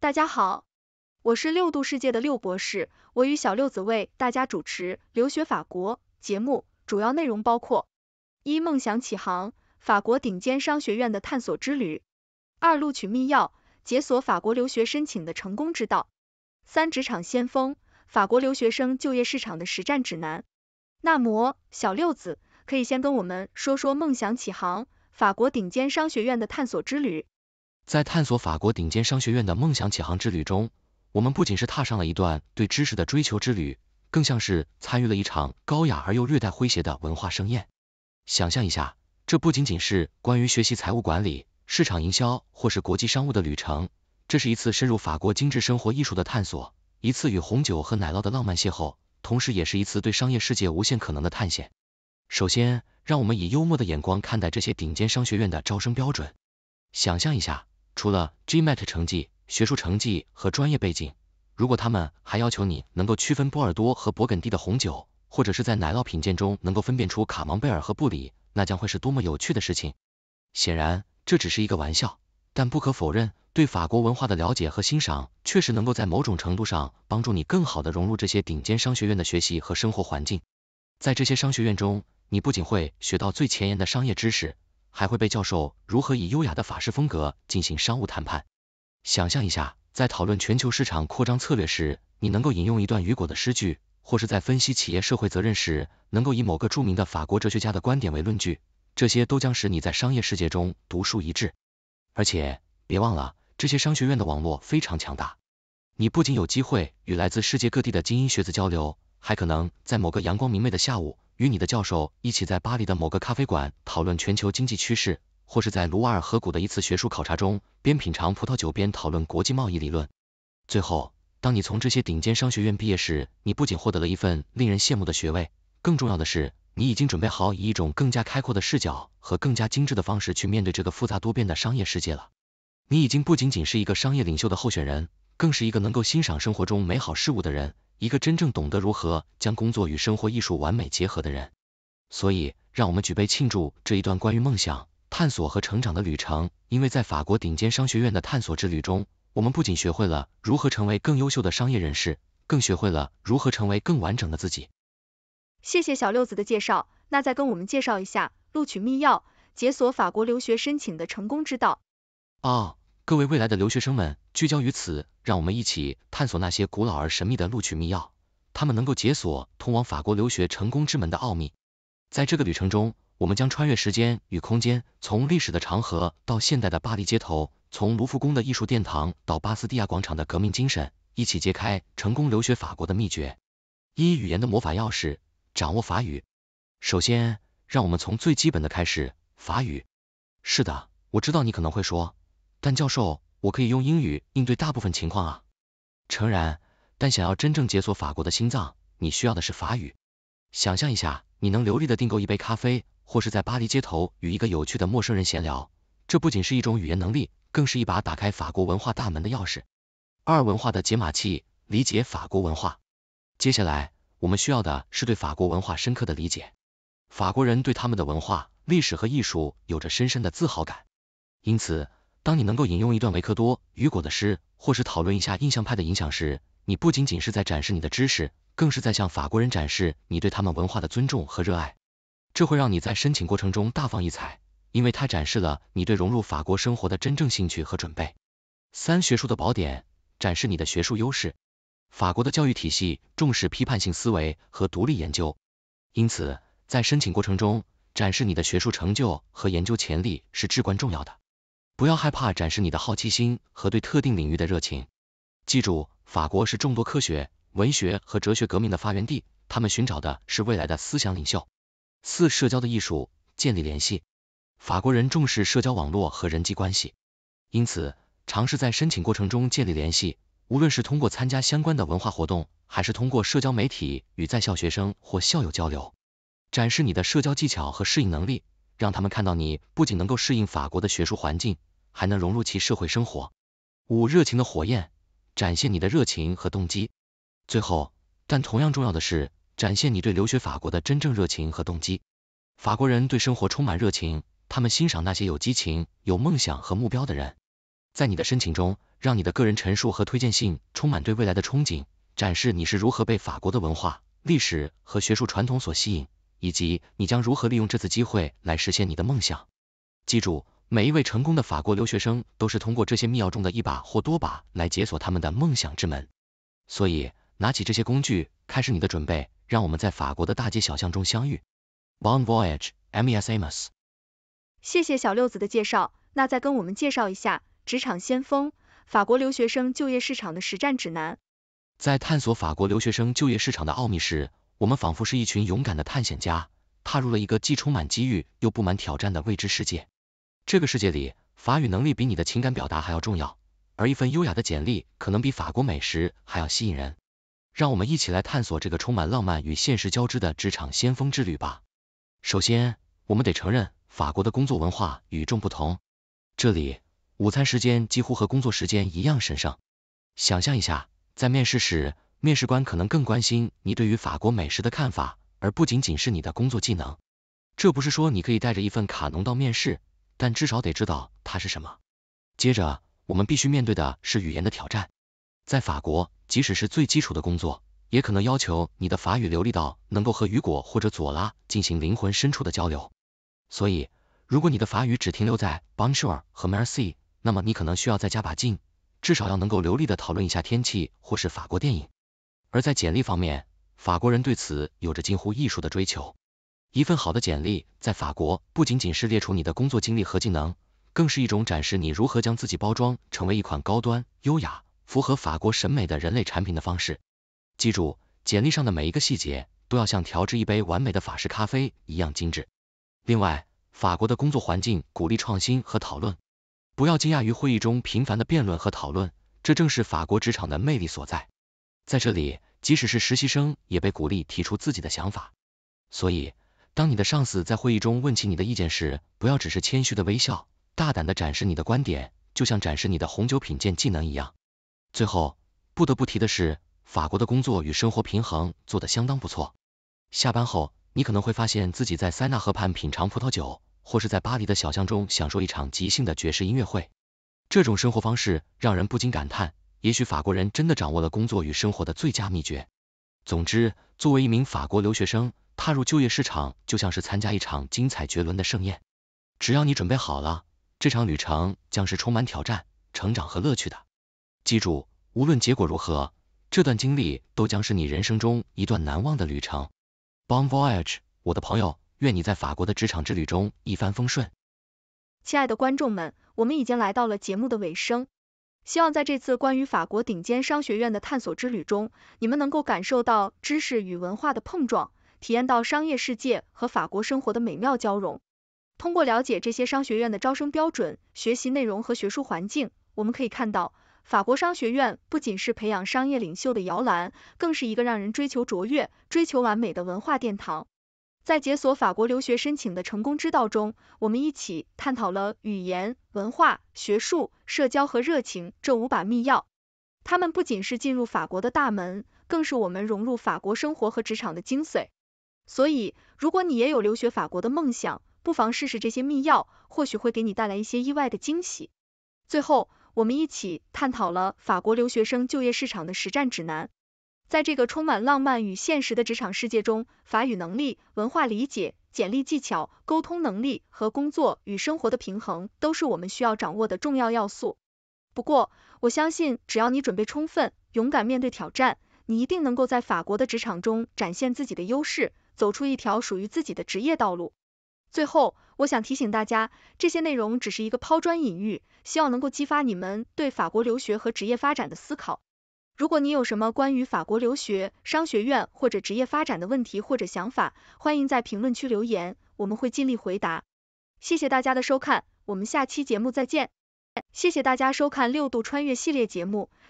大家好，我是六度世界的六博士，我与小六子为大家主持《留学法国》节目，主要内容包括：一、梦想起航，法国顶尖商学院的探索之旅；二、录取密钥，解锁法国留学申请的成功之道；三、职场先锋，法国留学生就业市场的实战指南。那么，小六子可以先跟我们说说梦想起航，法国顶尖商学院的探索之旅。在探索法国顶尖商学院的梦想启航之旅中，我们不仅是踏上了一段对知识的追求之旅，更像是参与了一场高雅而又略带诙谐的文化盛宴。想象一下，这不仅仅是关于学习财务管理、市场营销或是国际商务的旅程，这是一次深入法国精致生活艺术的探索，一次与红酒和奶酪的浪漫邂逅，同时也是一次对商业世界无限可能的探险。首先，让我们以幽默的眼光看待这些顶尖商学院的招生标准。想象一下，除了 GMAT 成绩、学术成绩和专业背景，如果他们还要求你能够区分波尔多和勃艮第的红酒，或者是在奶酪品鉴中能够分辨出卡芒贝尔和布里，那将会是多么有趣的事情！显然，这只是一个玩笑，但不可否认，对法国文化的了解和欣赏确实能够在某种程度上帮助你更好地融入这些顶尖商学院的学习和生活环境。在这些商学院中，你不仅会学到最前沿的商业知识。还会被教授如何以优雅的法式风格进行商务谈判。想象一下，在讨论全球市场扩张策略时，你能够引用一段雨果的诗句，或是在分析企业社会责任时，能够以某个著名的法国哲学家的观点为论据，这些都将使你在商业世界中独树一帜。而且，别忘了，这些商学院的网络非常强大，你不仅有机会与来自世界各地的精英学子交流。还可能在某个阳光明媚的下午，与你的教授一起在巴黎的某个咖啡馆讨论全球经济趋势，或是在卢瓦尔河谷的一次学术考察中，边品尝葡萄酒边讨论国际贸易理论。最后，当你从这些顶尖商学院毕业时，你不仅获得了一份令人羡慕的学位，更重要的是，你已经准备好以一种更加开阔的视角和更加精致的方式去面对这个复杂多变的商业世界了。你已经不仅仅是一个商业领袖的候选人。更是一个能够欣赏生活中美好事物的人，一个真正懂得如何将工作与生活艺术完美结合的人。所以，让我们举杯庆祝这一段关于梦想、探索和成长的旅程。因为在法国顶尖商学院的探索之旅中，我们不仅学会了如何成为更优秀的商业人士，更学会了如何成为更完整的自己。谢谢小六子的介绍，那再跟我们介绍一下录取密钥，解锁法国留学申请的成功之道。啊。各位未来的留学生们，聚焦于此，让我们一起探索那些古老而神秘的录取密钥，他们能够解锁通往法国留学成功之门的奥秘。在这个旅程中，我们将穿越时间与空间，从历史的长河到现代的巴黎街头，从卢浮宫的艺术殿堂到巴斯蒂亚广场的革命精神，一起揭开成功留学法国的秘诀。一语言的魔法钥匙，掌握法语。首先，让我们从最基本的开始，法语。是的，我知道你可能会说。但教授，我可以用英语应对大部分情况啊。诚然，但想要真正解锁法国的心脏，你需要的是法语。想象一下，你能流利的订购一杯咖啡，或是在巴黎街头与一个有趣的陌生人闲聊，这不仅是一种语言能力，更是一把打开法国文化大门的钥匙。二文化的解码器，理解法国文化。接下来，我们需要的是对法国文化深刻的理解。法国人对他们的文化、历史和艺术有着深深的自豪感，因此。当你能够引用一段维克多·雨果的诗，或是讨论一下印象派的影响时，你不仅仅是在展示你的知识，更是在向法国人展示你对他们文化的尊重和热爱。这会让你在申请过程中大放异彩，因为它展示了你对融入法国生活的真正兴趣和准备。三、学术的宝典，展示你的学术优势。法国的教育体系重视批判性思维和独立研究，因此在申请过程中展示你的学术成就和研究潜力是至关重要的。不要害怕展示你的好奇心和对特定领域的热情。记住，法国是众多科学、文学和哲学革命的发源地，他们寻找的是未来的思想领袖。四、社交的艺术，建立联系。法国人重视社交网络和人际关系，因此尝试在申请过程中建立联系，无论是通过参加相关的文化活动，还是通过社交媒体与在校学生或校友交流，展示你的社交技巧和适应能力，让他们看到你不仅能够适应法国的学术环境。还能融入其社会生活。五、热情的火焰，展现你的热情和动机。最后，但同样重要的是，展现你对留学法国的真正热情和动机。法国人对生活充满热情，他们欣赏那些有激情、有梦想和目标的人。在你的申请中，让你的个人陈述和推荐信充满对未来的憧憬，展示你是如何被法国的文化、历史和学术传统所吸引，以及你将如何利用这次机会来实现你的梦想。记住。每一位成功的法国留学生都是通过这些密钥中的一把或多把来解锁他们的梦想之门。所以，拿起这些工具，开始你的准备。让我们在法国的大街小巷中相遇。Bon voyage, mes a m o s 谢谢小六子的介绍，那再跟我们介绍一下《职场先锋：法国留学生就业市场的实战指南》。在探索法国留学生就业市场的奥秘时，我们仿佛是一群勇敢的探险家，踏入了一个既充满机遇又布满挑战的未知世界。这个世界里，法语能力比你的情感表达还要重要，而一份优雅的简历可能比法国美食还要吸引人。让我们一起来探索这个充满浪漫与现实交织的职场先锋之旅吧。首先，我们得承认，法国的工作文化与众不同。这里，午餐时间几乎和工作时间一样神圣。想象一下，在面试时，面试官可能更关心你对于法国美食的看法，而不仅仅是你的工作技能。这不是说你可以带着一份卡农到面试。但至少得知道它是什么。接着，我们必须面对的是语言的挑战。在法国，即使是最基础的工作，也可能要求你的法语流利到能够和雨果或者左拉进行灵魂深处的交流。所以，如果你的法语只停留在 b o n j o u r 和 m a r c i 那么你可能需要再加把劲，至少要能够流利的讨论一下天气或是法国电影。而在简历方面，法国人对此有着近乎艺术的追求。一份好的简历在法国不仅仅是列出你的工作经历和技能，更是一种展示你如何将自己包装成为一款高端、优雅、符合法国审美的人类产品的方式。记住，简历上的每一个细节都要像调制一杯完美的法式咖啡一样精致。另外，法国的工作环境鼓励创新和讨论，不要惊讶于会议中频繁的辩论和讨论，这正是法国职场的魅力所在。在这里，即使是实习生也被鼓励提出自己的想法，所以。当你的上司在会议中问起你的意见时，不要只是谦虚的微笑，大胆的展示你的观点，就像展示你的红酒品鉴技能一样。最后，不得不提的是，法国的工作与生活平衡做得相当不错。下班后，你可能会发现自己在塞纳河畔品尝葡萄酒，或是在巴黎的小巷中享受一场即兴的爵士音乐会。这种生活方式让人不禁感叹，也许法国人真的掌握了工作与生活的最佳秘诀。总之，作为一名法国留学生。踏入就业市场就像是参加一场精彩绝伦的盛宴，只要你准备好了，这场旅程将是充满挑战、成长和乐趣的。记住，无论结果如何，这段经历都将是你人生中一段难忘的旅程。Bon voyage，我的朋友！愿你在法国的职场之旅中一帆风顺。亲爱的观众们，我们已经来到了节目的尾声，希望在这次关于法国顶尖商学院的探索之旅中，你们能够感受到知识与文化的碰撞。体验到商业世界和法国生活的美妙交融。通过了解这些商学院的招生标准、学习内容和学术环境，我们可以看到，法国商学院不仅是培养商业领袖的摇篮，更是一个让人追求卓越、追求完美的文化殿堂。在解锁法国留学申请的成功之道中，我们一起探讨了语言、文化、学术、社交和热情这五把密钥。它们不仅是进入法国的大门，更是我们融入法国生活和职场的精髓。所以，如果你也有留学法国的梦想，不妨试试这些秘钥，或许会给你带来一些意外的惊喜。最后，我们一起探讨了法国留学生就业市场的实战指南。在这个充满浪漫与现实的职场世界中，法语能力、文化理解、简历技巧、沟通能力和工作与生活的平衡都是我们需要掌握的重要要素。不过，我相信只要你准备充分，勇敢面对挑战，你一定能够在法国的职场中展现自己的优势。走出一条属于自己的职业道路。最后，我想提醒大家，这些内容只是一个抛砖引玉，希望能够激发你们对法国留学和职业发展的思考。如果你有什么关于法国留学、商学院或者职业发展的问题或者想法，欢迎在评论区留言，我们会尽力回答。谢谢大家的收看，我们下期节目再见。谢谢大家收看六度穿越系列节目。